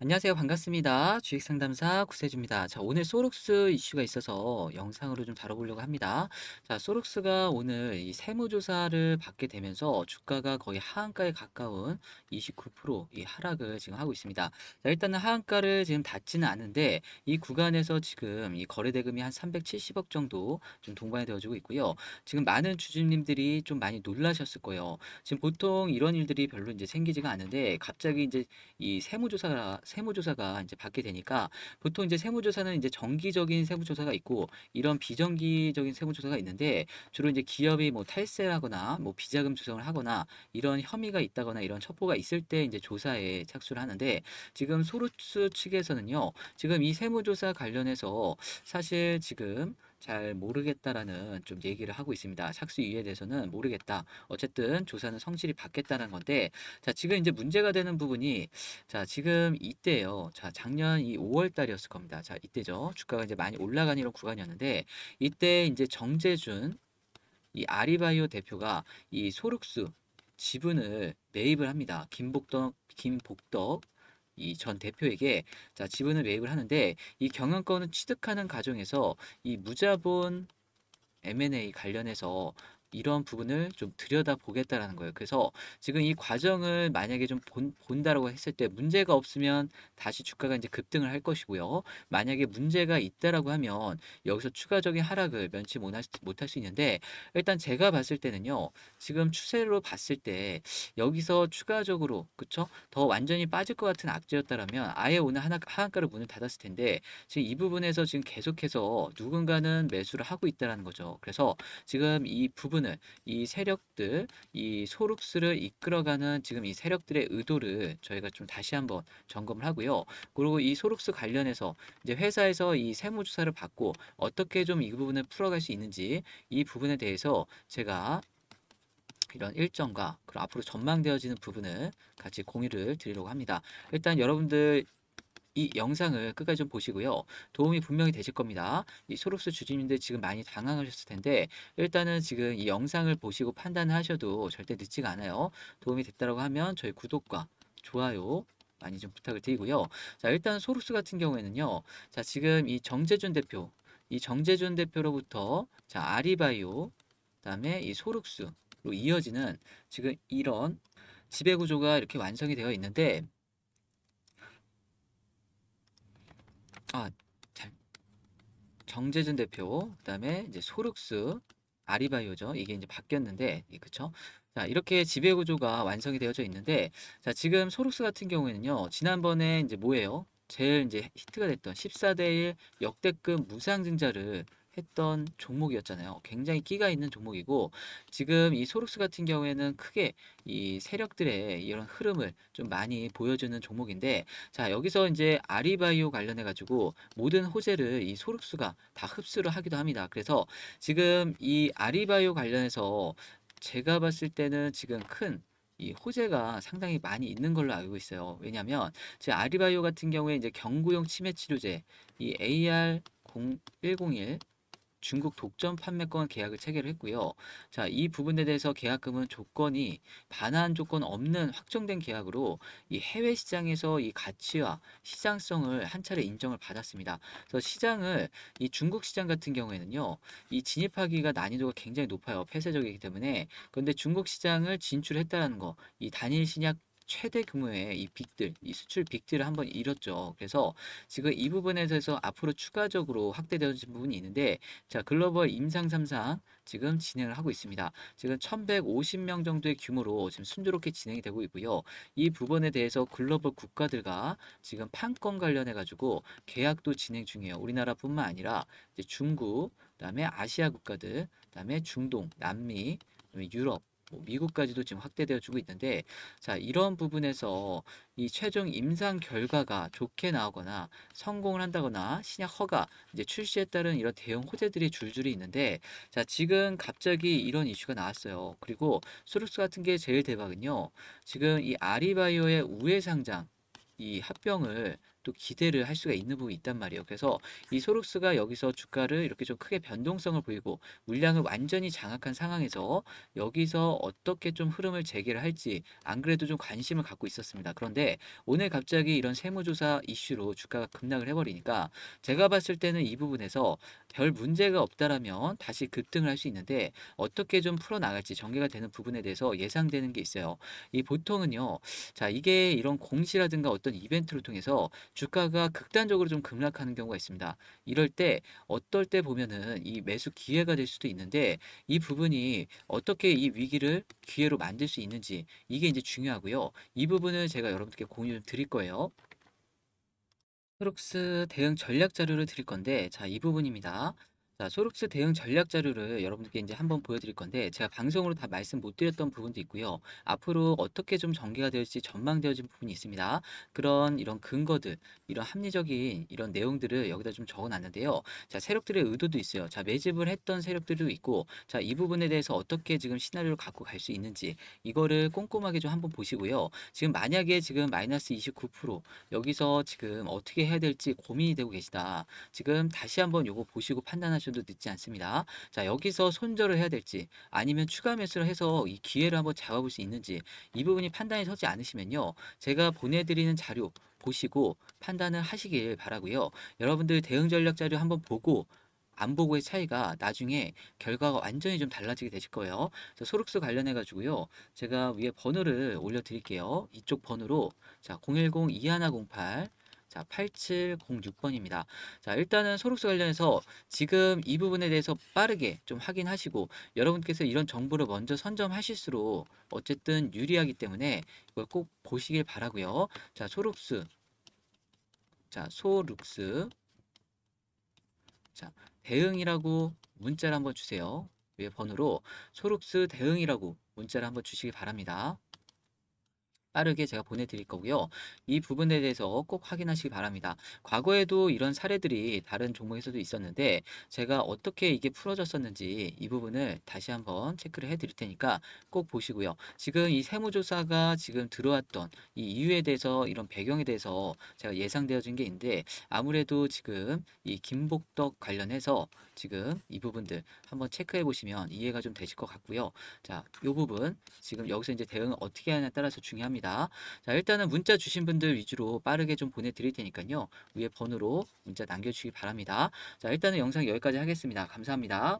안녕하세요. 반갑습니다. 주식상담사 구세주입니다. 자, 오늘 소룩스 이슈가 있어서 영상으로 좀 다뤄보려고 합니다. 자, 소룩스가 오늘 이 세무조사를 받게 되면서 주가가 거의 하한가에 가까운 29%이 하락을 지금 하고 있습니다. 자, 일단은 하한가를 지금 닫지는 않은데 이 구간에서 지금 이 거래대금이 한 370억 정도 좀 동반이 되어지고 있고요. 지금 많은 주주님들이 좀 많이 놀라셨을 거예요. 지금 보통 이런 일들이 별로 이제 생기지가 않은데 갑자기 이제 이 세무조사가 세무조사가 이제 받게 되니까 보통 이제 세무조사는 이제 정기적인 세무조사가 있고 이런 비정기적인 세무조사가 있는데 주로 이제 기업이 뭐 탈세하거나 뭐 비자금 조성을 하거나 이런 혐의가 있다거나 이런 첩보가 있을 때 이제 조사에 착수를 하는데 지금 소루스 측에서는요 지금 이 세무조사 관련해서 사실 지금 잘 모르겠다라는 좀 얘기를 하고 있습니다. 착수 이유에 대해서는 모르겠다. 어쨌든 조사는 성실히 받겠다는 건데 자 지금 이제 문제가 되는 부분이 자 지금 이때요자 작년 이 5월 달이었을 겁니다. 자 이때죠. 주가가 이제 많이 올라간 이런 구간이었는데 이때 이제 정재준 이 아리바이오 대표가 이 소륵수 지분을 매입을 합니다. 김복덕 김복덕 이전 대표에게 자 지분을 매입을 하는데 이 경영권을 취득하는 과정에서 이 무자본 M&A 관련해서 이런 부분을 좀 들여다보겠다라는 거예요. 그래서 지금 이 과정을 만약에 좀 본, 본다라고 했을 때 문제가 없으면 다시 주가가 이제 급등을 할 것이고요. 만약에 문제가 있다라고 하면 여기서 추가적인 하락을 면치 못할, 수 있는데 일단 제가 봤을 때는요. 지금 추세로 봤을 때 여기서 추가적으로 그쵸? 더 완전히 빠질 것 같은 악재였다라면 아예 오늘 하나, 하한가를 문을 닫았을 텐데 지금 이 부분에서 지금 계속해서 누군가는 매수를 하고 있다라는 거죠. 그래서 지금 이 부분 부분을 이 세력들, 이 소룩스를 이끌어가는 지금 이 세력들의 의도를 저희가 좀 다시 한번 점검을 하고요. 그리고 이 소룩스 관련해서 이제 회사에서 이 세무조사를 받고 어떻게 좀 이 부분을 풀어갈 수 있는지 이 부분에 대해서 제가 이런 일정과 그리고 앞으로 전망되어지는 부분을 같이 공유를 드리려고 합니다. 일단 여러분들 이 영상을 끝까지 좀 보시고요. 도움이 분명히 되실 겁니다. 이소록스 주주님들 지금 많이 당황하셨을 텐데 일단은 지금 이 영상을 보시고 판단하셔도 절대 늦지가 않아요. 도움이 됐다고 하면 저희 구독과 좋아요 많이 좀 부탁을 드리고요. 자 일단 소록스 같은 경우에는요. 자 지금 이 정재준 대표 이 정재준 대표로부터 자 아리바이오 그다음에 이소륵스로 이어지는 지금 이런 지배구조가 이렇게 완성이 되어 있는데 아, 잘. 정재준 대표, 그다음에 이제 소륵스 아리바이오죠. 이게 이제 바뀌었는데, 예, 그쵸? 자, 이렇게 지배 구조가 완성이 되어져 있는데, 자, 지금 소륵스 같은 경우에는요, 지난번에 이제 뭐예요? 제일 이제 히트가 됐던 14대1 역대급 무상증자를 했던 종목이었잖아요. 굉장히 끼가 있는 종목이고 지금 이 소룩스 같은 경우에는 크게 이 세력들의 이런 흐름을 좀 많이 보여주는 종목인데 자 여기서 이제 아리바이오 관련해 가지고 모든 호재를 이 소룩스가 다 흡수를 하기도 합니다. 그래서 지금 이 아리바이오 관련해서 제가 봤을 때는 지금 큰 이 호재가 상당히 많이 있는 걸로 알고 있어요. 왜냐하면 제 아리바이오 같은 경우에 이제 경구용 치매 치료제 이 AR 0101 중국 독점 판매권 계약을 체결을 했고요. 자, 이 부분에 대해서 계약금은 조건이 반환 조건 없는 확정된 계약으로 이 해외 시장에서 이 가치와 시장성을 한 차례 인정을 받았습니다. 그래서 시장을 이 중국 시장 같은 경우에는요. 이 진입하기가 난이도가 굉장히 높아요. 폐쇄적이기 때문에. 그런데 중국 시장을 진출했다는 거, 이 단일 신약 최대 규모의 이 빅들, 이 수출 빅들을 한 번 잃었죠. 그래서 지금 이 부분에 대해서 앞으로 추가적으로 확대되어진 부분이 있는데 자 글로벌 임상 3상 지금 진행을 하고 있습니다. 지금 1150명 정도의 규모로 지금 순조롭게 진행이 되고 있고요. 이 부분에 대해서 글로벌 국가들과 지금 판권 관련해 가지고 계약도 진행 중이에요. 우리나라뿐만 아니라 중국, 그다음에 아시아 국가들, 그다음에 중동, 남미, 유럽 뭐 미국까지도 지금 확대되어 주고 있는데 자 이런 부분에서 이 최종 임상 결과가 좋게 나오거나 성공을 한다거나 신약 허가 이제 출시에 따른 이런 대형 호재들이 줄줄이 있는데 자 지금 갑자기 이런 이슈가 나왔어요 그리고 소룩스 같은 게 제일 대박은요 지금 이 아리바이오의 우회 상장 이 합병을 또 기대를 할 수가 있는 부분이 있단 말이에요. 그래서 이 소록스가 여기서 주가를 이렇게 좀 크게 변동성을 보이고 물량을 완전히 장악한 상황에서 여기서 어떻게 좀 흐름을 재개를 할지 안 그래도 좀 관심을 갖고 있었습니다. 그런데 오늘 갑자기 이런 세무조사 이슈로 주가가 급락을 해버리니까 제가 봤을 때는 이 부분에서 별 문제가 없다라면 다시 급등을 할 수 있는데 어떻게 좀 풀어나갈지 전개가 되는 부분에 대해서 예상되는 게 있어요. 이 보통은요. 자 이게 이런 공시라든가 어떤 이벤트를 통해서 주가가 극단적으로 좀 급락하는 경우가 있습니다. 이럴 때 어떨 때 보면은 이 매수 기회가 될 수도 있는데 이 부분이 어떻게 이 위기를 기회로 만들 수 있는지 이게 이제 중요하고요. 이 부분을 제가 여러분께 공유 좀 드릴 거예요. 크록스 대응 전략 자료를 드릴 건데 자 이 부분입니다. 자, 소룩스 대응 전략 자료를 여러분들께 이제 한번 보여드릴 건데 제가 방송으로 다 말씀 못 드렸던 부분도 있고요. 앞으로 어떻게 좀 전개가 될지 전망되어진 부분이 있습니다. 그런 이런 근거들, 이런 합리적인 이런 내용들을 여기다 좀 적어놨는데요. 자, 세력들의 의도도 있어요. 자, 매집을 했던 세력들도 있고 자, 이 부분에 대해서 어떻게 지금 시나리오를 갖고 갈 수 있는지 이거를 꼼꼼하게 좀 한번 보시고요. 지금 만약에 지금 마이너스 29% 여기서 지금 어떻게 해야 될지 고민이 되고 계시다. 지금 다시 한번 요거 보시고 판단하셔 말씀도 늦지 않습니다. 자 여기서 손절을 해야 될지 아니면 추가 매수를 해서 이 기회를 한번 잡아볼 수 있는지 이 부분이 판단이 서지 않으시면요. 제가 보내드리는 자료 보시고 판단을 하시길 바라고요. 여러분들 대응 전략 자료 한번 보고 안 보고의 차이가 나중에 결과가 완전히 좀 달라지게 되실 거예요. 소록수 관련해 가지고요. 제가 위에 번호를 올려 드릴게요. 이쪽 번호로 자, 010 2108 자, 8706번입니다. 자, 일단은 소록수 관련해서 지금 이 부분에 대해서 빠르게 좀 확인하시고 여러분께서 이런 정보를 먼저 선점하실수록 어쨌든 유리하기 때문에 이걸 꼭 보시길 바라고요. 자, 소록수 자, 소룩스 자, 대응이라고 문자를 한번 주세요. 위에 번호로 소룩스 대응이라고 문자를 한번 주시기 바랍니다. 빠르게 제가 보내드릴 거고요. 이 부분에 대해서 꼭 확인하시기 바랍니다. 과거에도 이런 사례들이 다른 종목에서도 있었는데 제가 어떻게 이게 풀어졌었는지 이 부분을 다시 한번 체크를 해드릴 테니까 꼭 보시고요. 지금 이 세무조사가 지금 들어왔던 이 이유에 대해서 이런 배경에 대해서 제가 예상되어진 게 있는데 아무래도 지금 이 김복덕 관련해서 지금 이 부분들 한번 체크해 보시면 이해가 좀 되실 것 같고요. 자, 이 부분 지금 여기서 이제 대응을 어떻게 하냐에 따라서 중요합니다. 있습니다. 자, 일단은 문자 주신 분들 위주로 빠르게 좀 보내드릴 테니까요. 위에 번호로 문자 남겨주시기 바랍니다. 자, 일단은 영상 여기까지 하겠습니다. 감사합니다.